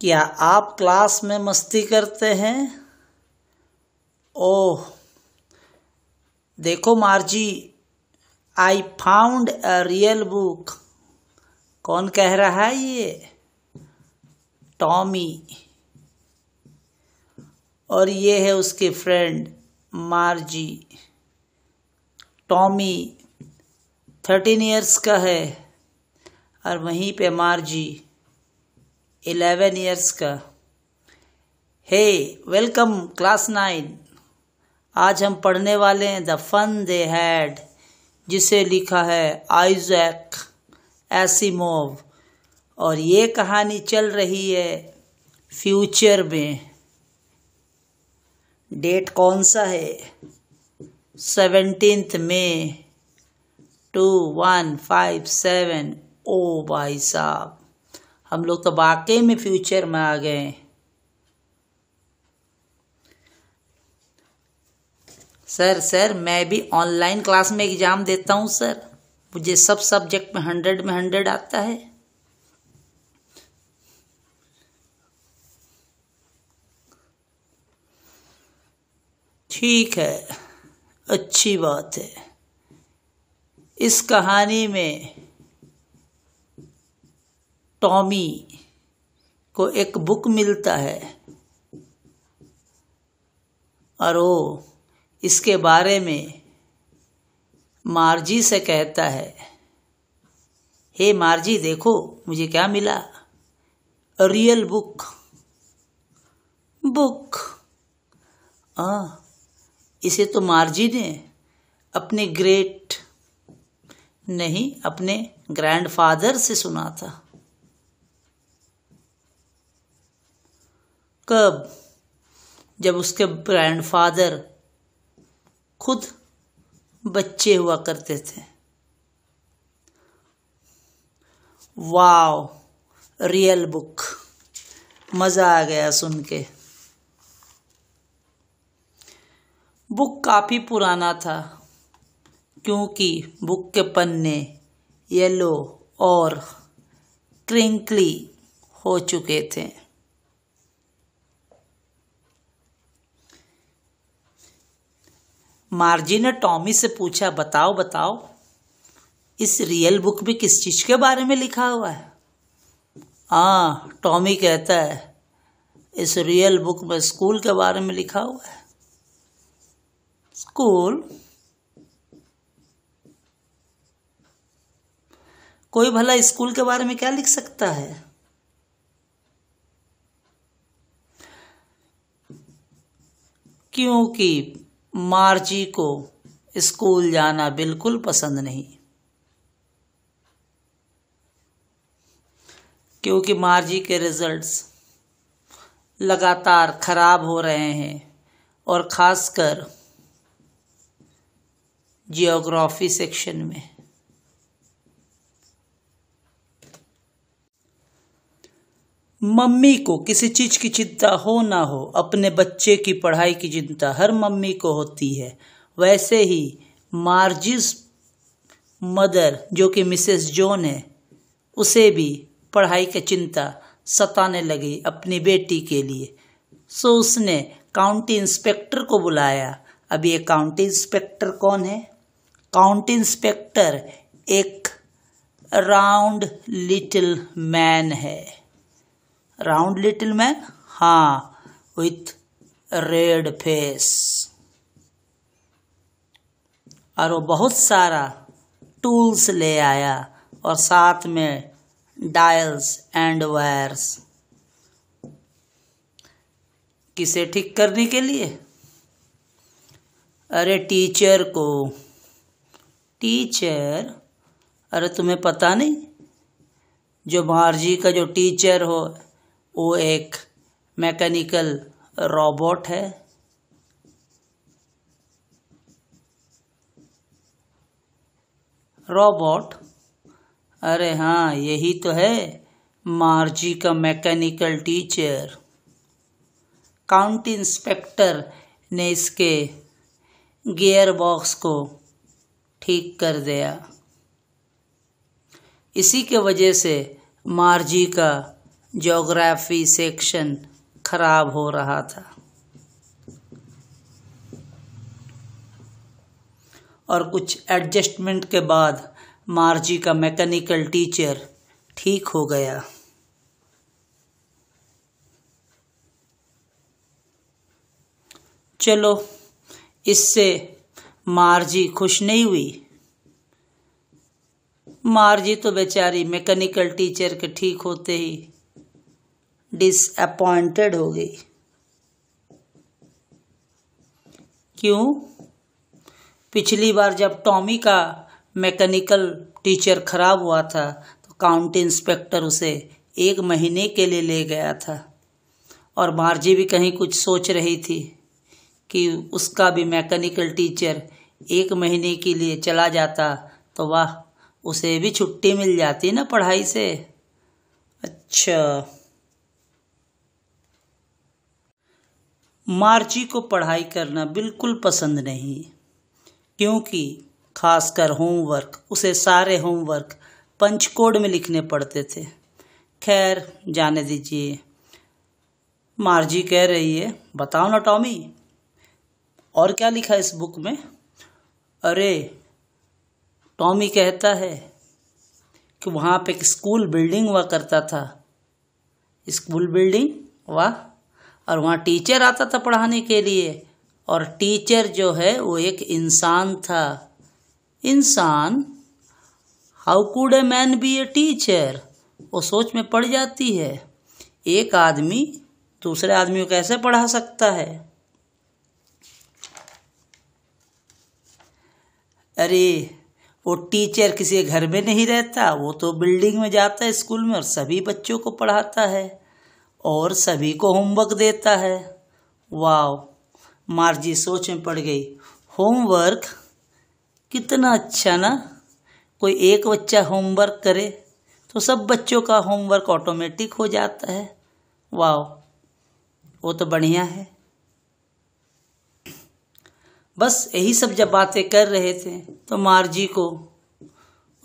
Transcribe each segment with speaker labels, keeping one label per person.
Speaker 1: क्या आप क्लास में मस्ती करते हैं ओह देखो Margie I found a real book कौन कह रहा है ये टॉमी और ये है उसके friend Margie Tommy thirteen years का है और वहीं पे मार्जी इलेवन ईयर्स का हे वेलकम क्लास नाइन आज हम पढ़ने वाले हैं द फन दे हैड जिसे लिखा है आइजैक एसिमोव और ये कहानी चल रही है फ्यूचर में डेट कौन सा है seventeenth May two one five seven ओ भाई साहब हम लोग तो वाकई में फ्यूचर में आ गए सर सर मैं भी ऑनलाइन क्लास में एग्ज़ाम देता हूँ सर मुझे सब सब्जेक्ट में हंड्रेड में हंड्रेड आता है ठीक है अच्छी बात है इस कहानी में टॉमी को एक बुक मिलता है और वो इसके बारे में मार्जी से कहता है हे मार्जी देखो मुझे क्या मिला रियल बुक बुक आ, हाँ, इसे तो मार्जी ने अपने ग्रेट नहीं अपने ग्रैंडफादर से सुना था कब जब उसके ग्रैंडफादर खुद बच्चे हुआ करते थे वाओ रियल बुक मज़ा आ गया सुन के बुक काफ़ी पुराना था क्योंकि बुक के पन्ने येलो और क्रिंकली हो चुके थे मार्जी ने टॉमी से पूछा बताओ बताओ इस रियल बुक में किस चीज़ के बारे में लिखा हुआ है आ हाँ, टॉमी कहता है इस रियल बुक में स्कूल के बारे में लिखा हुआ है स्कूल कोई भला स्कूल के बारे में क्या लिख सकता है क्योंकि मार्ची को स्कूल जाना बिल्कुल पसंद नहीं क्योंकि मार्जी के रिजल्ट्स लगातार ख़राब हो रहे हैं और ख़ासकर जियोग्राफी सेक्शन में मम्मी को किसी चीज़ की चिंता हो ना हो अपने बच्चे की पढ़ाई की चिंता हर मम्मी को होती है वैसे ही मार्जिस मदर जो कि मिसेस जॉन है उसे भी पढ़ाई की चिंता सताने लगी अपनी बेटी के लिए सो उसने काउंटी इंस्पेक्टर को बुलाया अब ये काउंटी इंस्पेक्टर कौन है काउंटी इंस्पेक्टर एक राउंड लिटिल मैन है राउंड लिटिल मैन हाँ विथ रेड फेस और वो बहुत सारा टूल्स ले आया और साथ में डायल्स एंड वायर्स किसे ठीक करने के लिए अरे टीचर को टीचर अरे तुम्हें पता नहीं जो मार्जी का जो टीचर हो वो एक मैकेनिकल रोबोट है रोबोट अरे हाँ यही तो है मार्जी का मैकेनिकल टीचर काउंटी इंस्पेक्टर ने इसके गियर बॉक्स को ठीक कर दिया इसी के वजह से मार्जी का जोग्राफ़ी सेक्शन खराब हो रहा था और कुछ एडजस्टमेंट के बाद मार्जी का मैकेनिकल टीचर ठीक हो गया चलो इससे मार्जी खुश नहीं हुई मार्जी तो बेचारी मैकेनिकल टीचर के ठीक होते ही डिसअपॉइंटेड हो गई क्यों पिछली बार जब टॉमी का मैकेनिकल टीचर खराब हुआ था तो काउंटी इंस्पेक्टर उसे एक महीने के लिए ले गया था और मार्जी भी कहीं कुछ सोच रही थी कि उसका भी मैकेनिकल टीचर एक महीने के लिए चला जाता तो वाह उसे भी छुट्टी मिल जाती ना पढ़ाई से अच्छा मार्ची को पढ़ाई करना बिल्कुल पसंद नहीं क्योंकि खासकर होमवर्क उसे सारे होमवर्क पंचकोड में लिखने पड़ते थे खैर जाने दीजिए मार्जी कह रही है बताओ ना टॉमी और क्या लिखा इस बुक में अरे टॉमी कहता है कि वहाँ पे एक स्कूल बिल्डिंग हुआ करता था स्कूल बिल्डिंग वाह और वहाँ टीचर आता था पढ़ाने के लिए और टीचर जो है वो एक इंसान था इंसान how could a man be a teacher वो सोच में पड़ जाती है एक आदमी दूसरे आदमी को कैसे पढ़ा सकता है अरे वो टीचर किसी घर में नहीं रहता वो तो बिल्डिंग में जाता है स्कूल में और सभी बच्चों को पढ़ाता है और सभी को होमवर्क देता है वाह मार्जी सोच में पड़ गई होमवर्क कितना अच्छा ना कोई एक बच्चा होमवर्क करे तो सब बच्चों का होमवर्क ऑटोमेटिक हो जाता है वाह वो तो बढ़िया है बस यही सब जब बातें कर रहे थे तो मार्जी को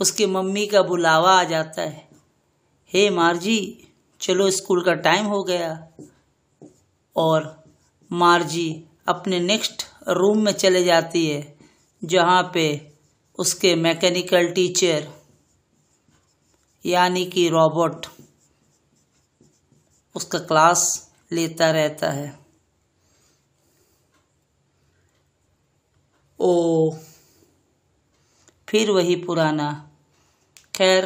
Speaker 1: उसके मम्मी का बुलावा आ जाता है हे मार्जी चलो स्कूल का टाइम हो गया और मार्जी अपने नेक्स्ट रूम में चले जाती है जहाँ पे उसके मैकेनिकल टीचर यानी कि रॉबर्ट उसका क्लास लेता रहता है ओ फिर वही पुराना खैर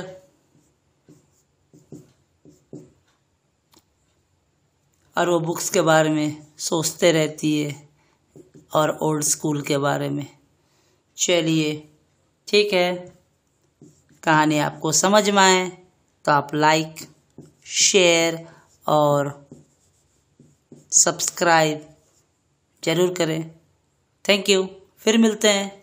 Speaker 1: और वो बुक्स के बारे में सोचते रहती है और ओल्ड स्कूल के बारे में चलिए ठीक है कहानी आपको समझ में आए तो आप लाइक शेयर और सब्सक्राइब ज़रूर करें थैंक यू फिर मिलते हैं